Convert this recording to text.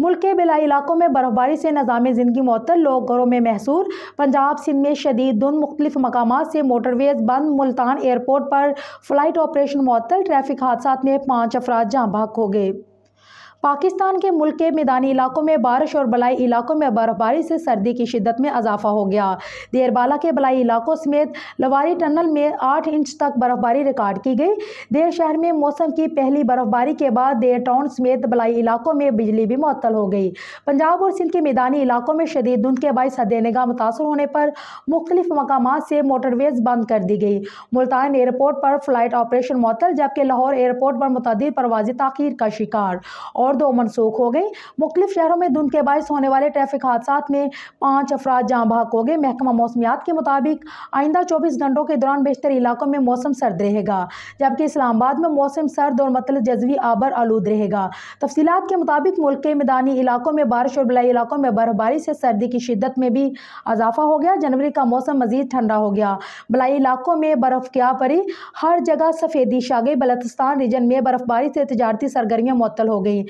मुल्क के बिला इलाकों में बर्फबारी से निज़ाम ज़िंदगी मअतल लोग घरों में महसूर पंजाब सिंध में शदीद दुन मुख्तलिफ मकाम से मोटरवेज बंद मुल्तान एयरपोर्ट पर फ़्लाइट ऑपरेशन मअतल ट्रैफिक हादसा में पाँच अफराज जहाँ भाग हो गए पाकिस्तान के मुल्क के मैदानी इलाकों में बारिश और बलाई इलाकों में बर्फबारी से सर्दी की शिद्दत में इजाफा हो गया देरबाला के बलाई इलाकों समेत लवारी टनल में आठ इंच तक बर्फबारी रिकॉर्ड की गई देर शहर में मौसम की पहली बर्फबारी के बाद देर टाउन समेत बलाई इलाकों में बिजली भी मअतल हो गई पंजाब और सिंध के मैदानी इलाकों में शदीद धुंध के बाईस हद निगाह मुतासर होने पर मुख्तलिफ मकाम से मोटरवेज बंद कर दी गई मुल्तान एयरपोर्ट पर फ्लाइट ऑपरेशन मअतल जबकि लाहौर एयरपोर्ट पर मुतद परवाजी तखीर का शिकार और दो मनसूख हो गई मुख्तलिफ शहरों में धुंध के बायस होने वाले ट्रैफिक हादसा में पाँच अफराद जहाँ भाग हो गए महकमा मौसमियात के मुताबिक आइंदा चौबीस घंटों के दौरान बेशतर इलाकों में मौसम सर्द रहेगा जबकि इस्लामाबाद में मौसम सर्द और मतलब जजवी आबर आलूद रहेगा तफसीत के मुताबिक मुल्क के मैदानी इलाकों में बारिश और बलाई इलाकों में बर्फबारी से सर्दी की शिदत में भी इजाफा हो गया जनवरी का मौसम मजीद ठंडा हो गया बलाई इलाकों में बर्फ क्या परी हर जगह सफ़ेदी छा गई बलतस्तान रीजन में बर्फबारी से तजारती सरगर्मियाँ मअतल हो गई